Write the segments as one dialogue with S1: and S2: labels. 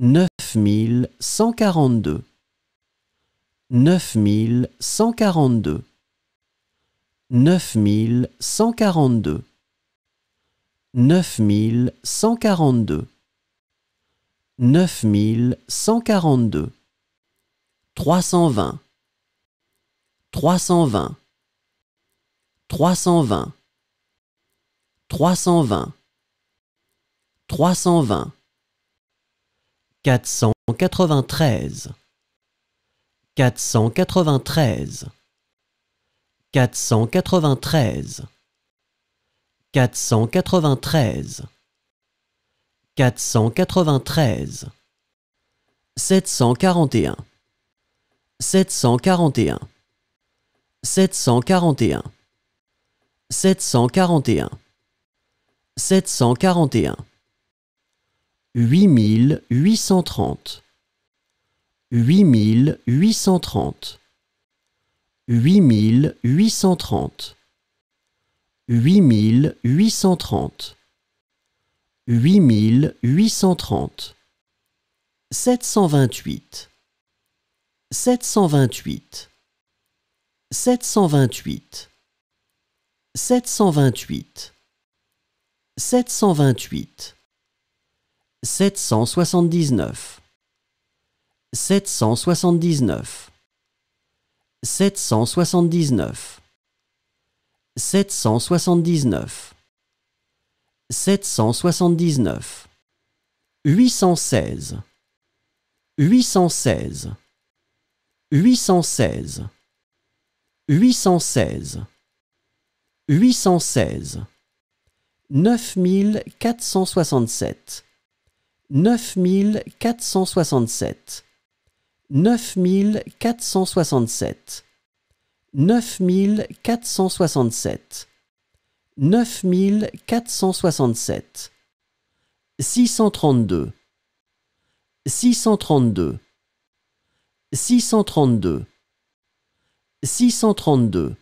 S1: 9142 9142 9142 9142 9142 320 320 320 320 320 493 493 493 493 493 741 741 741 741 741 8830 8830 8830 8830 8830 728 728 728 728 728 779 779 779 779 779 816 816 816 816 816 9467 Neuf mille quatre cent soixante-sept. Neuf mille quatre cent soixante-sept. Neuf mille quatre cent soixante-sept. Neuf mille quatre cent soixante-sept. Six cent trente-deux. Six cent trente-deux. Six cent trente-deux. Six cent trente-deux.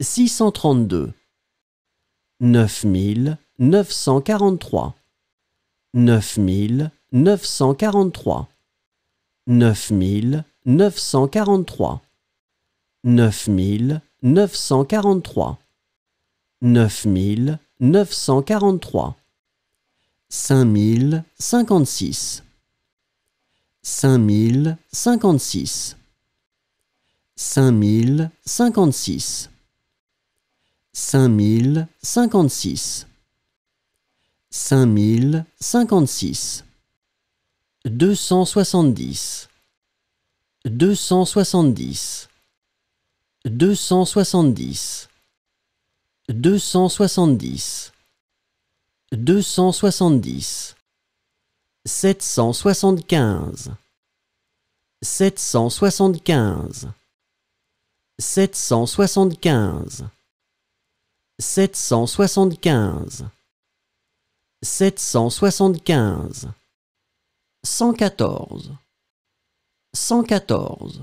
S1: Six cent trente-deux. Neuf mille neuf cent quarante-trois neuf mille neuf cent quarante-trois, neuf mille neuf cent quarante-trois, neuf mille neuf cent quarante-trois, neuf mille neuf cent quarante-trois, cinq mille cinquante-six, cinq mille cinquante-six, cinq mille cinquante-six, cinq mille cinquante-six. 5056 270 270 270 270 270 775 775 775 775 775 114 114 114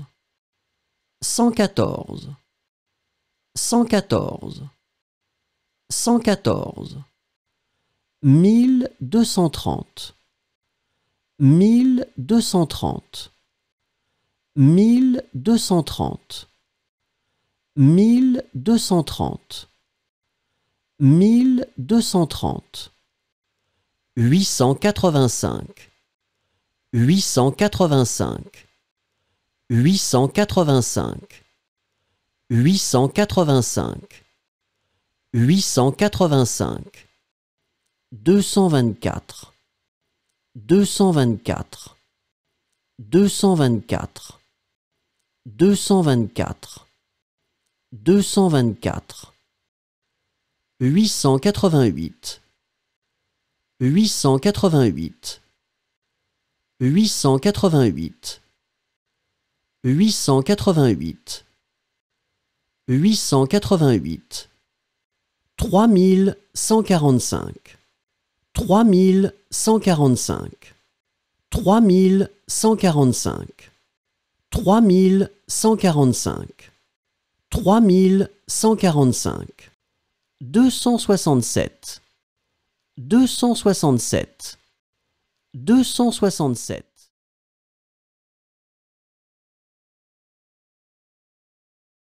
S1: 114 114 1230 1230 1230 1230 1230 885 885 885 885 885 224 224 224 224 224 888 888 888 888 888 3145 3145 3145 3145 3145 267 267. 267.